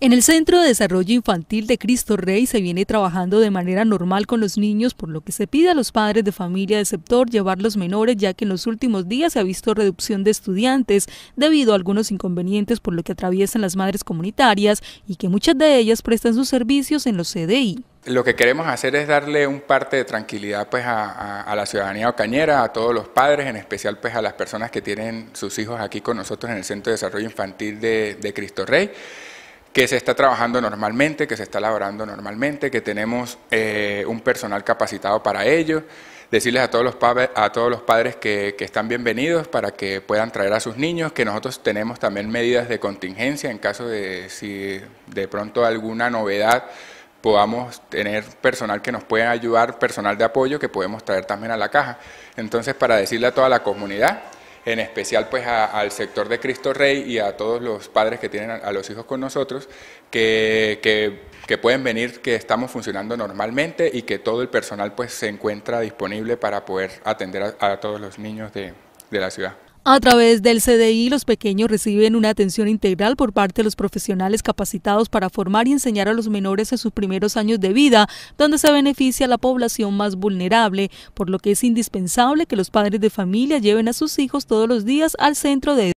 En el Centro de Desarrollo Infantil de Cristo Rey se viene trabajando de manera normal con los niños, por lo que se pide a los padres de familia de sector llevar los menores, ya que en los últimos días se ha visto reducción de estudiantes debido a algunos inconvenientes por lo que atraviesan las madres comunitarias y que muchas de ellas prestan sus servicios en los CDI. Lo que queremos hacer es darle un parte de tranquilidad pues, a, la ciudadanía ocañera, a todos los padres, en especial pues, a las personas que tienen sus hijos aquí con nosotros en el Centro de Desarrollo Infantil de Cristo Rey que se está trabajando normalmente, que se está laborando normalmente, que tenemos eh, un personal capacitado para ello. Decirles a todos los, padres, a todos los padres que, están bienvenidos para que puedan traer a sus niños, que nosotros tenemos también medidas de contingencia en caso de si de pronto alguna novedad podamos tener personal que nos pueda ayudar, personal de apoyo que podemos traer también a la caja. Entonces, para decirle a toda la comunidad en especial pues al sector de Cristo Rey y a todos los padres que tienen a, los hijos con nosotros, que, que, pueden venir, que estamos funcionando normalmente y que todo el personal pues se encuentra disponible para poder atender a, todos los niños de la ciudad. A través del CDI, los pequeños reciben una atención integral por parte de los profesionales capacitados para formar y enseñar a los menores en sus primeros años de vida, donde se beneficia a la población más vulnerable, por lo que es indispensable que los padres de familia lleven a sus hijos todos los días al centro de